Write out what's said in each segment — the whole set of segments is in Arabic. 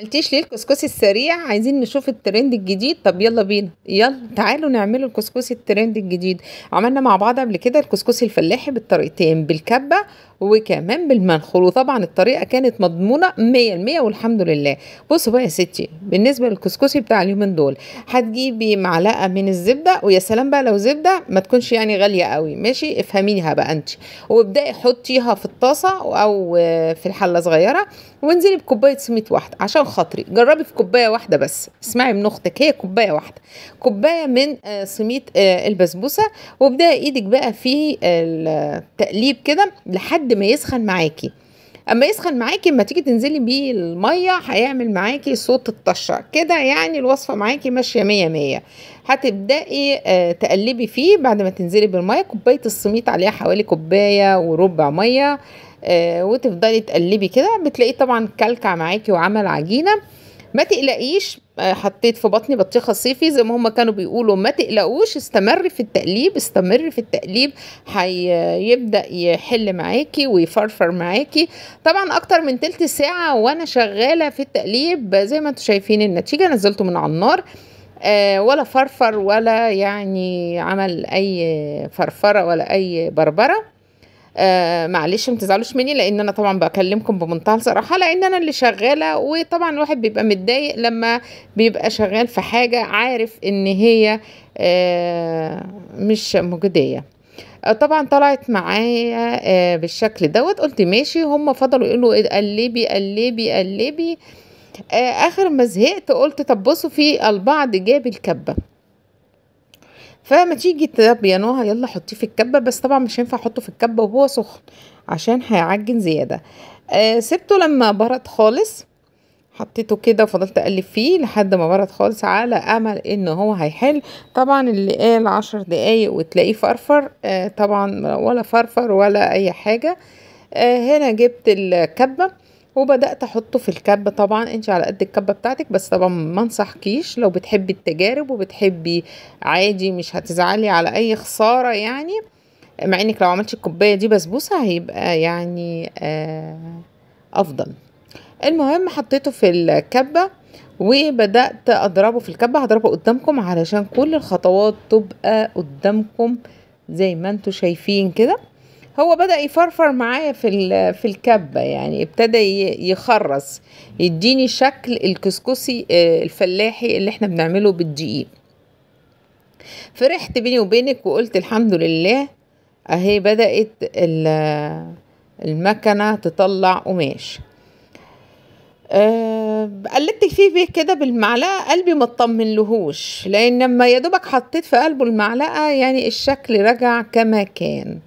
عملتيش ليه الكسكسي السريع عايزين نشوف الترند الجديد طب يلا بينا يلا تعالوا نعملوا الكسكسي الترند الجديد عملنا مع بعض قبل كده الكسكسي الفلاحي بالطريقتين بالكبه وكمان بالمنخل وطبعا الطريقه كانت مضمونه 100% والحمد لله بصوا بقى يا ستي بالنسبه للكسكسي بتاع اليومين دول هتجيبي معلقه من الزبده ويا سلام بقى لو زبده ما تكونش يعني غاليه قوي ماشي افهميها بقى انت وابداي حطيها في الطاسه او في الحله صغيره وانزلي بكوبايه سميد واحده عشان خاطري جربي في كوبايه واحده بس اسمعي من اختك هي كوبايه واحده كوبايه من آه، سميد آه، البسبوسه وابداي ايدك بقى في آه، التقليب كده لحد لحد ما يسخن معاكي اما يسخن معاكي اما تيجي تنزلي بيه الميه هيعمل معاكي صوت الطشه كده يعني الوصفه معاكي ماشيه مية مية هتبداي آه، تقلبي فيه بعد ما تنزلي بالميه كوبايه السميط عليها حوالي كوبايه وربع ميه آه، وتفضلي تقلبي كده بتلاقيه طبعا كلكع معاكي وعمل عجينه ما تقلقيش حطيت في بطني بطيخه صيفي زي ما هم كانوا بيقولوا ما تقلقوش استمر في التقليب استمر في التقليب هيبدا يحل معاكي ويفرفر معاكي طبعا اكتر من تلت ساعه وانا شغاله في التقليب زي ما انتم شايفين النتيجه نزلته من على النار آه، ولا فرفر ولا يعني عمل اي فرفره ولا اي بربره آه، معلش ما تزعلوش مني لان انا طبعا بكلمكم بمنتهى الصراحه لان انا اللي شغاله وطبعا الواحد بيبقى متضايق لما بيبقى شغال في حاجه عارف ان هي آه، مش مجديه آه، طبعا طلعت معايا بالشكل دوت قلت ماشي هم فضلوا يقولوا قلبي قلبي قلبي اخر ما زهقت قلت طب بصوا في البعض جاب الكبه فما تيجي تبينوها يلا حطيه في الكبه بس طبعا مش هينفع احطه في الكبه وهو سخن عشان هيعجن زياده آه سبته لما برد خالص حطيته كده وفضلت اقلب فيه لحد ما برد خالص على امل ان هو هيحل طبعا اللي قال عشر دقايق وتلاقيه فرفر آه طبعا ولا فرفر ولا اي حاجه آه هنا جبت الكبه وبدات احطه في الكبه طبعا انت على قد الكبه بتاعتك بس طبعا ما انصحكيش لو بتحبي التجارب وبتحبي عادي مش هتزعلي على اي خساره يعني مع انك لو عملتي الكوبايه دي بسبوسه هيبقى يعني آه افضل المهم حطيته في الكبه وبدات اضربه في الكبه هضربه قدامكم علشان كل الخطوات تبقى قدامكم زي ما انتوا شايفين كده هو بدا يفرفر معايا في في الكبه يعني ابتدى يخرص يديني شكل الكسكسي آه، الفلاحي اللي احنا بنعمله بالدقيق فرحت بيني وبينك وقلت الحمد لله اهي بدات المكنه تطلع قماش أه قلبت فيه بيه كده بالمعلقه قلبي ما اطمنلهوش لان لما يا دوبك حطيت في قلبه المعلقه يعني الشكل رجع كما كان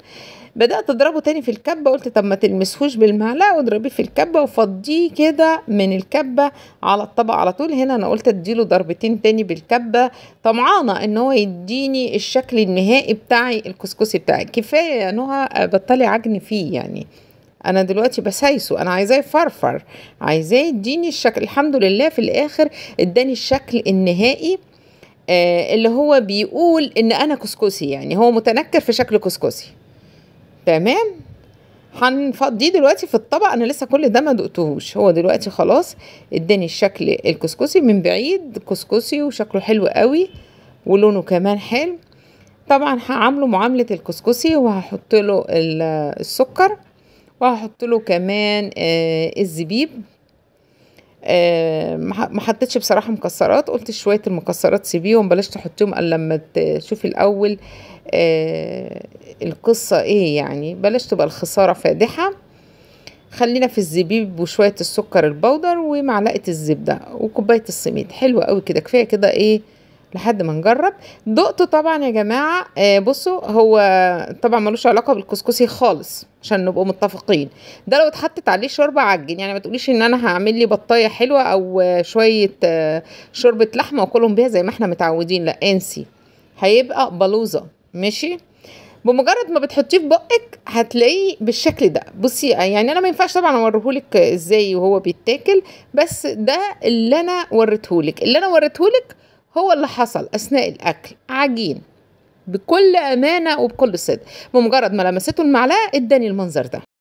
بدات اضربه تاني في الكبه قلت طب ما تلمسهوش بالمعلقه واضربيه في الكبه وفضيه كده من الكبه على الطبق على طول هنا انا قلت اديله ضربتين تاني بالكبه طمعانه ان هو يديني الشكل النهائي بتاعي الكسكسي بتاعي كفايه يا نهى بطلي عجن فيه يعني انا دلوقتي بسايسه انا عايزاه يفرفر عايزاه يديني الشكل الحمد لله في الاخر اداني الشكل النهائي آه اللي هو بيقول ان انا كسكسي يعني هو متنكر في شكل كسكسي تمام هنفضيه دلوقتي في الطبق انا لسه كل ده ما دقتهوش هو دلوقتي خلاص اداني الشكل الكسكسي من بعيد كسكسي وشكله حلو قوي ولونه كمان حلو طبعا هعمله معاملة الكسكسي وهحط له السكر وهحط له كمان آه الزبيب آه ما حطيتش بصراحه مكسرات قلت شويه المكسرات سيبيهم بلاش تحطيهم الا لما تشوفي الاول آه آه القصة ايه يعني بلاش تبقى الخسارة فادحة خلينا في الزبيب وشوية السكر البودر ومعلقة الزبدة وكوباية السميد حلوة قوي كده كفاية كده ايه لحد ما نجرب دقته طبعا يا جماعة آه بصوا هو طبعا ملوش علاقة بالكسكسي خالص عشان نبقوا متفقين ده لو اتحطت عليه شوربة عجن يعني ما تقوليش ان انا هعمل لي بطاية حلوة او شوية آه شوربة لحمة وكلهم بيها زي ما احنا متعودين لا انسي هيبقى بلوزة ماشي بمجرد ما بتحطيه في بقك هتلاقيه بالشكل ده بصي يعني انا ما ينفعش طبعا اوريهولك ازاي وهو بيتاكل بس ده اللي انا وريتهولك اللي انا وريتهولك هو اللي حصل اثناء الاكل عجين بكل امانه وبكل صدق بمجرد ما لمسته المعلقه اداني المنظر ده